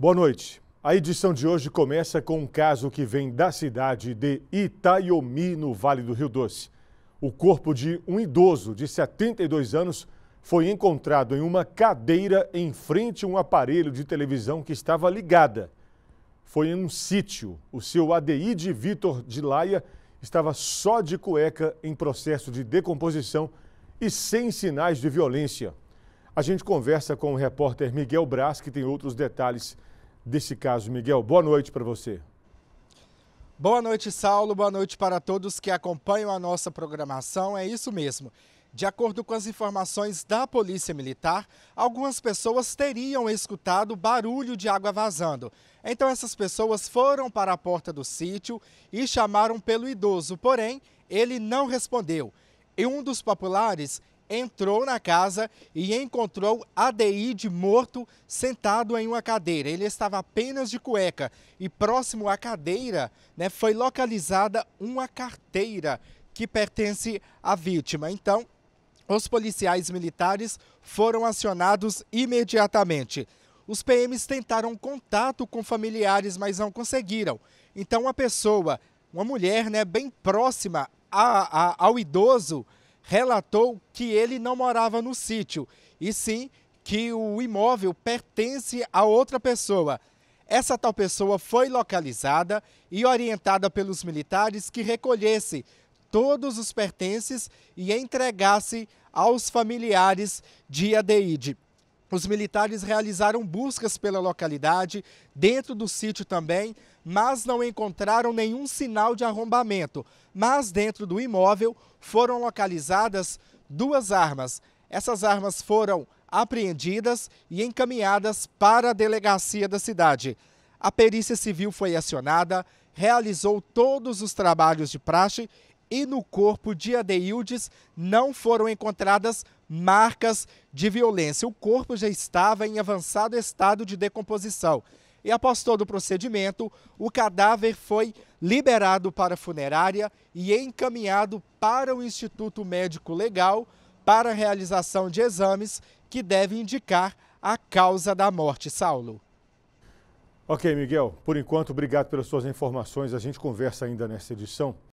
Boa noite. A edição de hoje começa com um caso que vem da cidade de Itaiomi, no Vale do Rio Doce. O corpo de um idoso de 72 anos foi encontrado em uma cadeira em frente a um aparelho de televisão que estava ligada. Foi em um sítio. O seu ADI de Vitor de Laia estava só de cueca em processo de decomposição e sem sinais de violência. A gente conversa com o repórter Miguel Braz, que tem outros detalhes desse caso. Miguel, boa noite para você. Boa noite, Saulo. Boa noite para todos que acompanham a nossa programação. É isso mesmo. De acordo com as informações da Polícia Militar, algumas pessoas teriam escutado barulho de água vazando. Então, essas pessoas foram para a porta do sítio e chamaram pelo idoso, porém, ele não respondeu. E um dos populares entrou na casa e encontrou Adeide morto sentado em uma cadeira. Ele estava apenas de cueca e próximo à cadeira né, foi localizada uma carteira que pertence à vítima. Então, os policiais militares foram acionados imediatamente. Os PMs tentaram contato com familiares, mas não conseguiram. Então, uma pessoa, uma mulher né, bem próxima a, a, ao idoso, relatou que ele não morava no sítio, e sim que o imóvel pertence a outra pessoa. Essa tal pessoa foi localizada e orientada pelos militares que recolhesse todos os pertences e entregasse aos familiares de Adeide. Os militares realizaram buscas pela localidade, dentro do sítio também, mas não encontraram nenhum sinal de arrombamento. Mas dentro do imóvel foram localizadas duas armas. Essas armas foram apreendidas e encaminhadas para a delegacia da cidade. A perícia civil foi acionada, realizou todos os trabalhos de praxe e no corpo de Adeildes não foram encontradas marcas de violência. O corpo já estava em avançado estado de decomposição. E após todo o procedimento, o cadáver foi liberado para a funerária e encaminhado para o Instituto Médico Legal para a realização de exames que devem indicar a causa da morte, Saulo. Ok, Miguel, por enquanto, obrigado pelas suas informações. A gente conversa ainda nessa edição